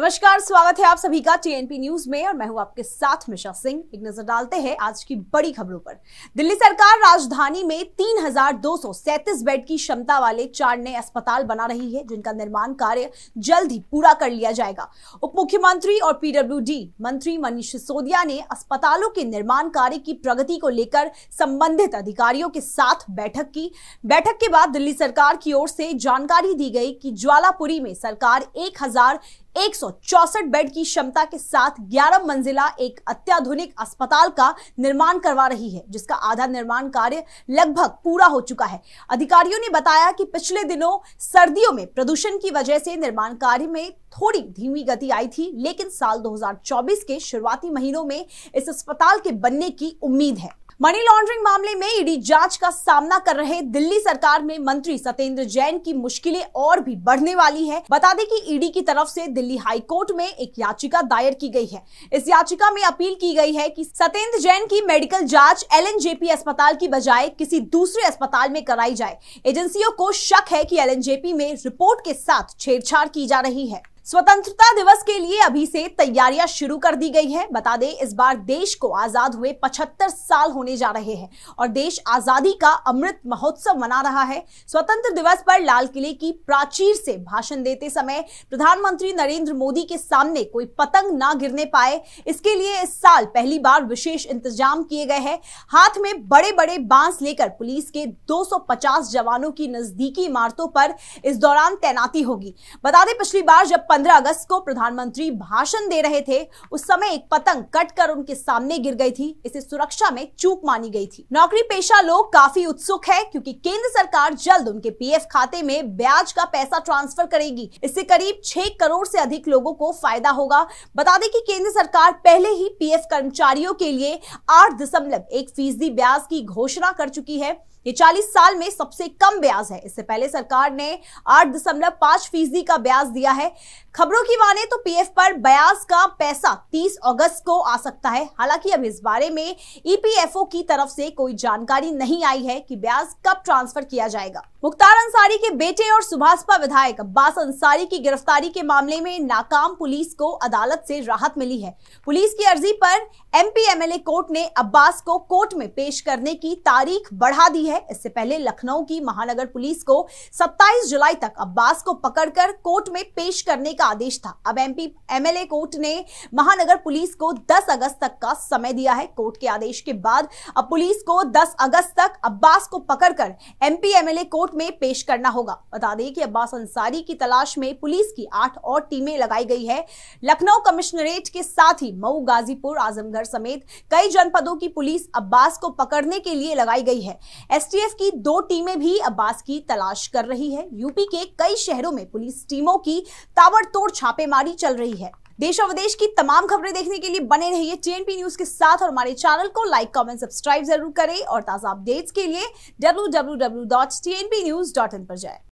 नमस्कार स्वागत है आप सभी का टीएनपी न्यूज में और मैं हूं आपके साथ मिशा सिंह एक नजर डालते हैं आज की बड़ी खबरों पर दिल्ली सरकार राजधानी में 3,237 बेड की क्षमता वाले चार नए अस्पताल बना रही है जिनका निर्माण कार्य जल्द ही पूरा कर लिया जाएगा उप मुख्यमंत्री और पीडब्ल्यू मंत्री मनीष सिसोदिया ने अस्पतालों के निर्माण कार्य की प्रगति को लेकर संबंधित अधिकारियों के साथ बैठक की बैठक के बाद दिल्ली सरकार की ओर से जानकारी दी गई कि ज्वालापुरी में सरकार एक एक बेड की क्षमता के साथ 11 मंजिला एक अत्याधुनिक अस्पताल का निर्माण करवा रही है जिसका आधा निर्माण कार्य लगभग पूरा हो चुका है अधिकारियों ने बताया कि पिछले दिनों सर्दियों में प्रदूषण की वजह से निर्माण कार्य में थोड़ी धीमी गति आई थी लेकिन साल 2024 के शुरुआती महीनों में इस अस्पताल के बनने की उम्मीद है मनी लॉन्ड्रिंग मामले में ईडी जांच का सामना कर रहे दिल्ली सरकार में मंत्री सत्येंद्र जैन की मुश्किलें और भी बढ़ने वाली है बता दें कि ईडी की तरफ से दिल्ली हाई कोर्ट में एक याचिका दायर की गई है इस याचिका में अपील की गई है कि सत्येंद्र जैन की मेडिकल जांच एलएनजेपी अस्पताल की बजाय किसी दूसरे अस्पताल में कराई जाए एजेंसियों को शक है की एल में रिपोर्ट के साथ छेड़छाड़ की जा रही है स्वतंत्रता दिवस के लिए अभी से तैयारियां शुरू कर दी गई है बता दें इस बार देश को आजाद हुए 75 साल होने जा रहे हैं और देश आजादी का अमृत महोत्सव मना रहा है स्वतंत्र दिवस पर लाल किले की प्राचीर से भाषण देते समय प्रधानमंत्री नरेंद्र मोदी के सामने कोई पतंग ना गिरने पाए इसके लिए इस साल पहली बार विशेष इंतजाम किए गए हैं हाथ में बड़े बड़े बांस लेकर पुलिस के दो जवानों की नजदीकी इमारतों पर इस दौरान तैनाती होगी बता दें पिछली बार जब 15 अगस्त को प्रधानमंत्री भाषण दे रहे थे उस समय एक पतंग कट कर उनके सामने गिर गई थी इसे सुरक्षा में चूक मानी गई थी नौकरी पेशा लोग काफी उत्सुक है क्योंकि केंद्र सरकार जल्द उनके पीएफ खाते में ब्याज का पैसा ट्रांसफर करेगी इससे करीब छह करोड़ से अधिक लोगों को फायदा होगा बता दें कि केंद्र सरकार पहले ही पीएफ कर्मचारियों के लिए आठ दशमलव एक फीसदी ब्याज की घोषणा कर चुकी है ये 40 साल में सबसे कम ब्याज है इससे पहले सरकार ने आठ दशमलव पांच फीसदी का ब्याज दिया है खबरों की माने तो पीएफ पर ब्याज का पैसा 30 अगस्त को आ सकता है हालांकि अब इस बारे में ईपीएफओ की तरफ से कोई जानकारी नहीं आई है कि ब्याज कब ट्रांसफर किया जाएगा मुख्तार अंसारी के बेटे और सुभाषपा विधायक अब्बास अंसारी की गिरफ्तारी के मामले में नाकाम पुलिस को अदालत से राहत मिली है पुलिस की अर्जी पर एमपी एमएलए कोर्ट ने अब्बास को कोर्ट में पेश करने की तारीख बढ़ा दी है है इससे पहले लखनऊ की महानगर पुलिस को 27 जुलाई तक अब्बास को पकड़कर कोर्ट में पेश करने का आदेश था अब एमपी एमएलए कोर्ट ने महानगर पुलिस को 10 अगस्त तक का समय दिया है कोर्ट के आदेश के बाद अब पुलिस को 10 अगस्त तक अब्बास को पकड़कर एमपी एमएलए कोर्ट में पेश करना होगा बता दें कि अब्बास अंसारी की तलाश में पुलिस की आठ और टीमें लगाई गई है लखनऊ कमिश्नरेट के साथ ही मऊ गाजीपुर आजमगढ़ समेत कई जनपदों की पुलिस अब्बास को पकड़ने के लिए लगाई गई है एसटीएफ की दो टीमें भी अब्बास की तलाश कर रही है यूपी के कई शहरों में पुलिस टीमों की ताबड़तोड़ छापेमारी चल रही है देश और विदेश की तमाम खबरें देखने के लिए बने रहिए टीएनपी न्यूज के साथ और हमारे चैनल को लाइक कमेंट सब्सक्राइब जरूर करें और ताजा अपडेट्स के लिए डब्ल्यू पर जाए